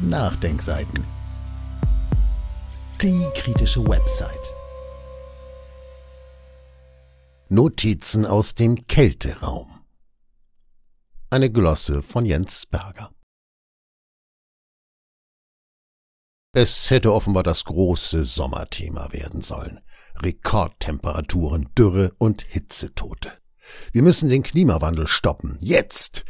Nachdenkseiten. Die kritische Website. Notizen aus dem Kälteraum. Eine Glosse von Jens Berger. Es hätte offenbar das große Sommerthema werden sollen. Rekordtemperaturen, Dürre und Hitzetote. Wir müssen den Klimawandel stoppen. Jetzt!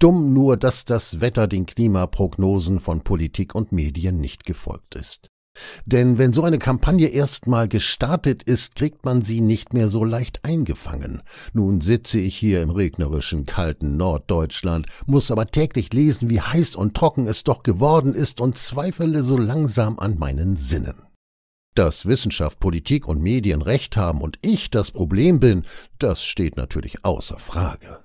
dumm nur, dass das Wetter den Klimaprognosen von Politik und Medien nicht gefolgt ist. Denn wenn so eine Kampagne erstmal gestartet ist, kriegt man sie nicht mehr so leicht eingefangen. Nun sitze ich hier im regnerischen, kalten Norddeutschland, muss aber täglich lesen, wie heiß und trocken es doch geworden ist und zweifle so langsam an meinen Sinnen. Dass Wissenschaft, Politik und Medien recht haben und ich das Problem bin, das steht natürlich außer Frage.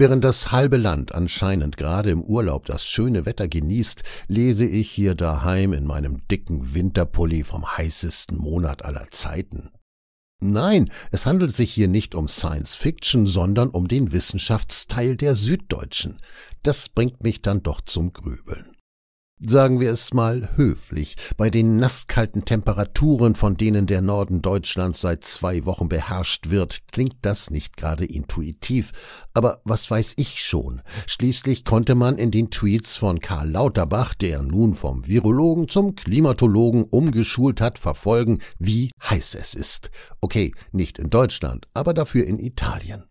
Während das halbe Land anscheinend gerade im Urlaub das schöne Wetter genießt, lese ich hier daheim in meinem dicken Winterpulli vom heißesten Monat aller Zeiten. Nein, es handelt sich hier nicht um Science Fiction, sondern um den Wissenschaftsteil der Süddeutschen. Das bringt mich dann doch zum Grübeln sagen wir es mal höflich, bei den nasskalten Temperaturen, von denen der Norden Deutschlands seit zwei Wochen beherrscht wird, klingt das nicht gerade intuitiv. Aber was weiß ich schon? Schließlich konnte man in den Tweets von Karl Lauterbach, der nun vom Virologen zum Klimatologen umgeschult hat, verfolgen, wie heiß es ist. Okay, nicht in Deutschland, aber dafür in Italien.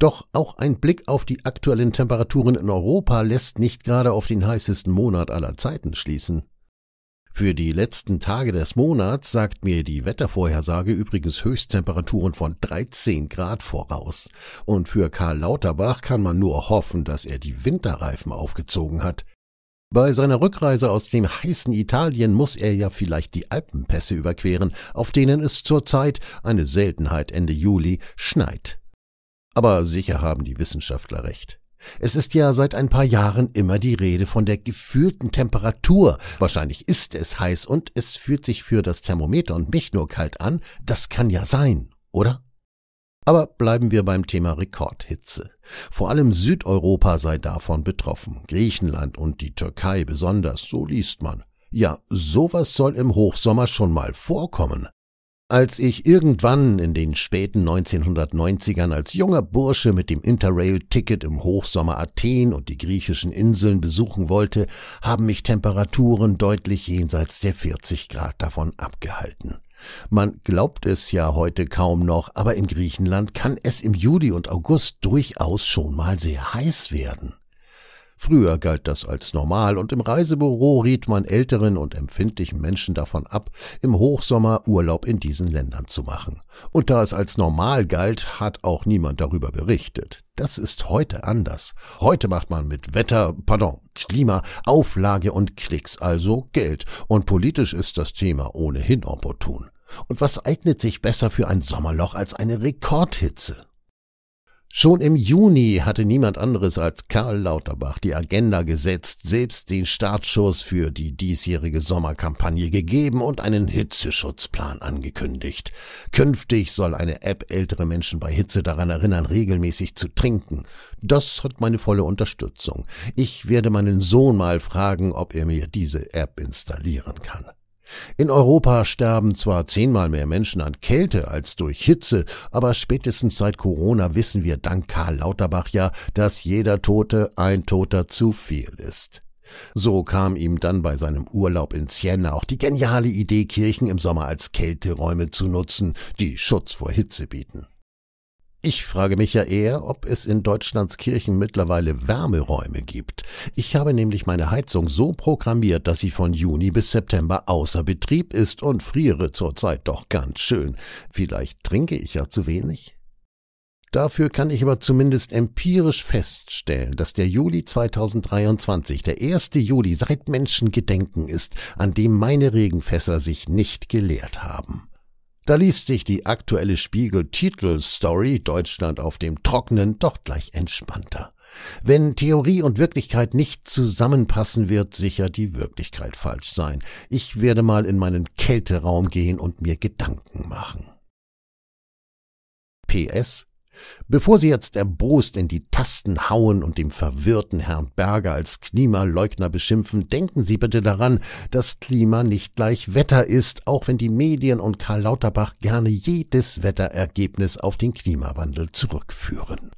Doch auch ein Blick auf die aktuellen Temperaturen in Europa lässt nicht gerade auf den heißesten Monat aller Zeiten schließen. Für die letzten Tage des Monats sagt mir die Wettervorhersage übrigens Höchsttemperaturen von 13 Grad voraus. Und für Karl Lauterbach kann man nur hoffen, dass er die Winterreifen aufgezogen hat. Bei seiner Rückreise aus dem heißen Italien muss er ja vielleicht die Alpenpässe überqueren, auf denen es zurzeit, eine Seltenheit Ende Juli, schneit. Aber sicher haben die Wissenschaftler recht. Es ist ja seit ein paar Jahren immer die Rede von der gefühlten Temperatur. Wahrscheinlich ist es heiß und es fühlt sich für das Thermometer und mich nur kalt an. Das kann ja sein, oder? Aber bleiben wir beim Thema Rekordhitze. Vor allem Südeuropa sei davon betroffen, Griechenland und die Türkei besonders, so liest man. Ja, sowas soll im Hochsommer schon mal vorkommen. Als ich irgendwann in den späten 1990ern als junger Bursche mit dem Interrail-Ticket im Hochsommer Athen und die griechischen Inseln besuchen wollte, haben mich Temperaturen deutlich jenseits der 40 Grad davon abgehalten. Man glaubt es ja heute kaum noch, aber in Griechenland kann es im Juli und August durchaus schon mal sehr heiß werden. Früher galt das als normal und im Reisebüro riet man älteren und empfindlichen Menschen davon ab, im Hochsommer Urlaub in diesen Ländern zu machen. Und da es als normal galt, hat auch niemand darüber berichtet. Das ist heute anders. Heute macht man mit Wetter, pardon, Klima, Auflage und Klicks also Geld. Und politisch ist das Thema ohnehin opportun. Und was eignet sich besser für ein Sommerloch als eine Rekordhitze? Schon im Juni hatte niemand anderes als Karl Lauterbach die Agenda gesetzt, selbst den Startschuss für die diesjährige Sommerkampagne gegeben und einen Hitzeschutzplan angekündigt. Künftig soll eine App ältere Menschen bei Hitze daran erinnern, regelmäßig zu trinken. Das hat meine volle Unterstützung. Ich werde meinen Sohn mal fragen, ob er mir diese App installieren kann. In Europa sterben zwar zehnmal mehr Menschen an Kälte als durch Hitze, aber spätestens seit Corona wissen wir dank Karl Lauterbach ja, dass jeder Tote ein Toter zu viel ist. So kam ihm dann bei seinem Urlaub in Siena auch die geniale Idee, Kirchen im Sommer als Kälteräume zu nutzen, die Schutz vor Hitze bieten. Ich frage mich ja eher, ob es in Deutschlands Kirchen mittlerweile Wärmeräume gibt. Ich habe nämlich meine Heizung so programmiert, dass sie von Juni bis September außer Betrieb ist und friere zurzeit doch ganz schön. Vielleicht trinke ich ja zu wenig? Dafür kann ich aber zumindest empirisch feststellen, dass der Juli 2023 der erste Juli seit Menschengedenken ist, an dem meine Regenfässer sich nicht geleert haben. Da liest sich die aktuelle Spiegel-Titel-Story Deutschland auf dem Trockenen doch gleich entspannter. Wenn Theorie und Wirklichkeit nicht zusammenpassen, wird sicher die Wirklichkeit falsch sein. Ich werde mal in meinen Kälteraum gehen und mir Gedanken machen. PS Bevor Sie jetzt erbost in die Tasten hauen und dem verwirrten Herrn Berger als Klimaleugner beschimpfen, denken Sie bitte daran, dass Klima nicht gleich Wetter ist, auch wenn die Medien und Karl Lauterbach gerne jedes Wetterergebnis auf den Klimawandel zurückführen.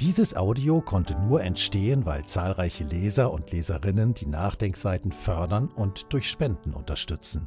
Dieses Audio konnte nur entstehen, weil zahlreiche Leser und Leserinnen die Nachdenkseiten fördern und durch Spenden unterstützen.